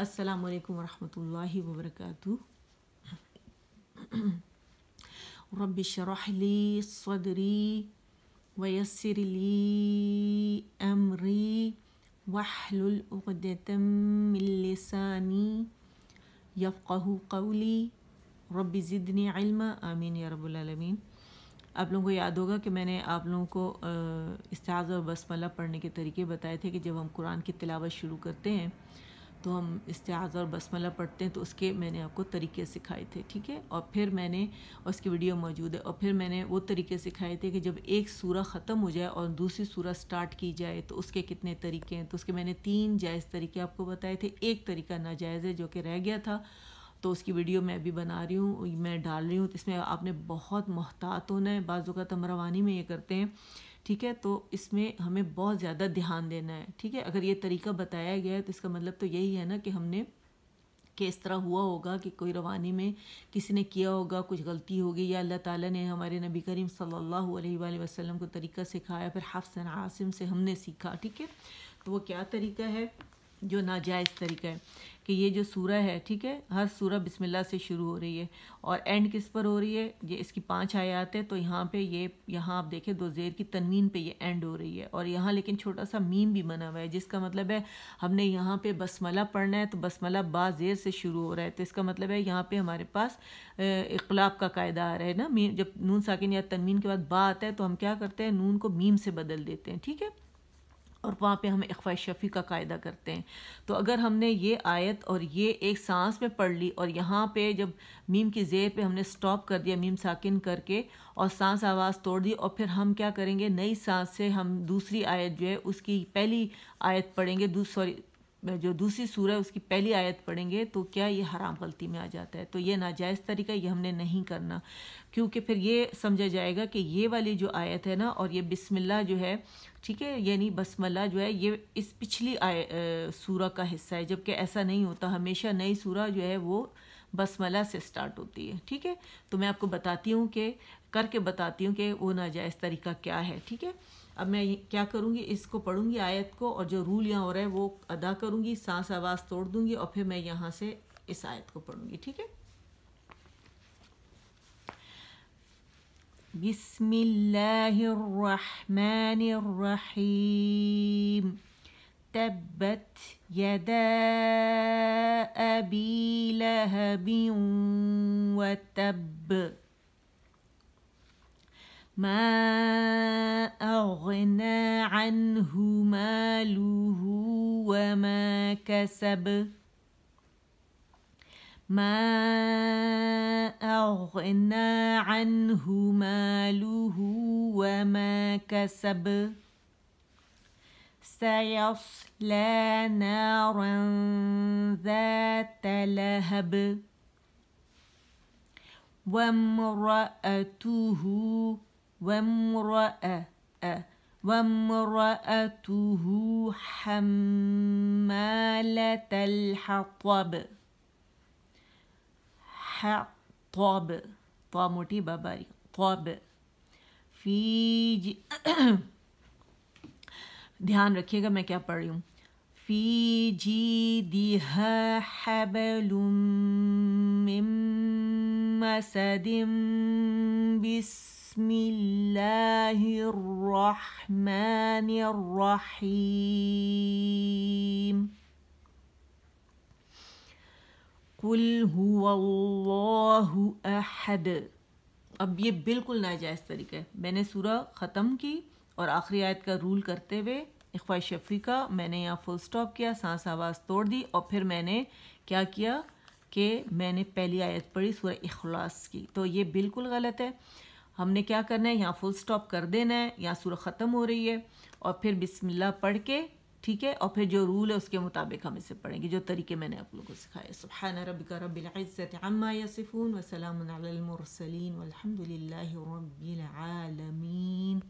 السلام علیکم ورحمۃ اللہ وبرکاتہ رب شرح لی صدری ویسر لی امری وحلل یسریلی من لسانی یفقہ قولی رب زدنی علم آمین یا رب العالمین آپ لوگوں کو یاد ہوگا کہ میں نے آپ لوگوں کو استعاذ اور بسم اللہ پڑھنے کے طریقے بتائے تھے کہ جب ہم قرآن کی تلاوت شروع کرتے ہیں تو ہم استعاذہ اور بسملہ پڑھتے ہیں تو اس کے میں نے آپ کو طریقے سکھائے تھے ٹھیک ہے اور پھر میں نے اس کی ویڈیو موجود ہے اور پھر میں نے وہ طریقے سکھائے تھے کہ جب ایک سورہ ختم ہو جائے اور دوسری سورہ سٹارٹ کی جائے تو اس کے کتنے طریقے ہیں تو اس کے میں نے تین جائز طریقے آپ کو بتائے تھے ایک طریقہ ناجائز ہے جو کہ رہ گیا تھا تو اس کی ویڈیو میں ابھی بنا رہی ہوں میں ڈال رہی ہوں تو اس میں آپ نے بہت محتاط ہونا ہے بعض اوقات ہم روانی میں یہ کرتے ہیں ٹھیک ہے تو اس میں ہمیں بہت زیادہ دھیان دینا ہے ٹھیک ہے اگر یہ طریقہ بتایا گیا ہے تو اس کا مطلب تو یہی ہے نا کہ ہم نے کہ اس طرح ہوا ہوگا کہ کوئی روانی میں کسی نے کیا ہوگا کچھ غلطی ہوگی یا اللہ تعالیٰ نے ہمارے نبی کریم صلی اللہ علیہ وآلہ وسلم کو طریقہ سکھایا پھر حفظ عاصم سے ہم نے سیکھا ٹھیک ہے تو وہ کیا طریقہ ہے جو ناجائز طریقہ ہے کہ یہ جو سورہ ہے ٹھیک ہے ہر سورہ بسم اللہ سے شروع ہو رہی ہے اور اینڈ کس پر ہو رہی ہے یہ اس کی پانچ آیات ہے تو یہاں پہ یہ یہاں آپ دیکھیں دو زیر کی تنوین پہ یہ اینڈ ہو رہی ہے اور یہاں لیکن چھوٹا سا میم بھی بنا ہوا ہے جس کا مطلب ہے ہم نے یہاں پہ بسملہ پڑھنا ہے تو بسملہ با زیر سے شروع ہو رہا ہے تو اس کا مطلب ہے یہاں پہ ہمارے پاس اقلاب کا قاعدہ آ رہا ہے نا جب نون ساکن یا تنوین کے بعد با آتا ہے تو ہم کیا کرتے ہیں نون کو میم سے بدل دیتے ہیں ٹھیک ہے اور وہاں پہ ہم اخوا شفیع کا قاعدہ کرتے ہیں تو اگر ہم نے یہ آیت اور یہ ایک سانس میں پڑھ لی اور یہاں پہ جب میم کی زیر پہ ہم نے سٹاپ کر دیا میم ساکن کر کے اور سانس آواز توڑ دی اور پھر ہم کیا کریں گے نئی سانس سے ہم دوسری آیت جو ہے اس کی پہلی آیت پڑھیں گے سوری جو دوسری سورہ اس کی پہلی آیت پڑھیں گے تو کیا یہ حرام غلطی میں آ جاتا ہے تو یہ ناجائز طریقہ یہ ہم نے نہیں کرنا کیونکہ پھر یہ سمجھا جائے گا کہ یہ والی جو آیت ہے نا اور یہ بسم اللہ جو ہے ٹھیک ہے یعنی بسم اللہ جو ہے یہ اس پچھلی سورہ کا حصہ ہے جبکہ ایسا نہیں ہوتا ہمیشہ نئی سورہ جو ہے وہ بسم اللہ سے سٹارٹ ہوتی ہے ٹھیک ہے تو میں آپ کو بتاتی ہوں کہ کر کے بتاتی ہوں کہ وہ ناجائز طریقہ کیا ہے ٹھیک ہے اب میں کیا کروں گی اس کو پڑھوں گی آیت کو اور جو رول یہاں ہو رہا ہے وہ ادا کروں گی سانس آواز توڑ دوں گی اور پھر میں یہاں سے اس آیت کو پڑھوں گی ٹھیک ہے بسم اللہ الرحمن الرحیم تبت ما أغنى عنه ماله وما كسب ما أغنى عنه ماله وما كسب سيصلى نارا ذات لهب وامرأته وامرأة وامرأته حمالة الحطب حطب طاموتي باباري طاب في فی ج... دھیان رکھیے گا میں کیا پڑھ رہی ہوں فی جی دیہا حبل من مسد بس بسم الرحمن قل اللہ احد اب یہ بالکل ناجائز طریقہ ہے میں نے سورہ ختم کی اور آخری آیت کا رول کرتے ہوئے اخوائی شفیع کا میں نے یہاں فل سٹاپ کیا سانس آواز توڑ دی اور پھر میں نے کیا کیا کہ میں نے پہلی آیت پڑھی سورہ اخلاص کی تو یہ بالکل غلط ہے ہم نے کیا کرنا ہے یہاں فل سٹاپ کر دینا ہے یہاں سورہ ختم ہو رہی ہے اور پھر بسم اللہ پڑھ کے ٹھیک ہے اور پھر جو رول ہے اس کے مطابق ہم اسے پڑھیں گے جو طریقے میں نے آپ لوگوں کو سکھائے ربک رب العزت عما یصفون وسلام علی المرسلین والحمد للہ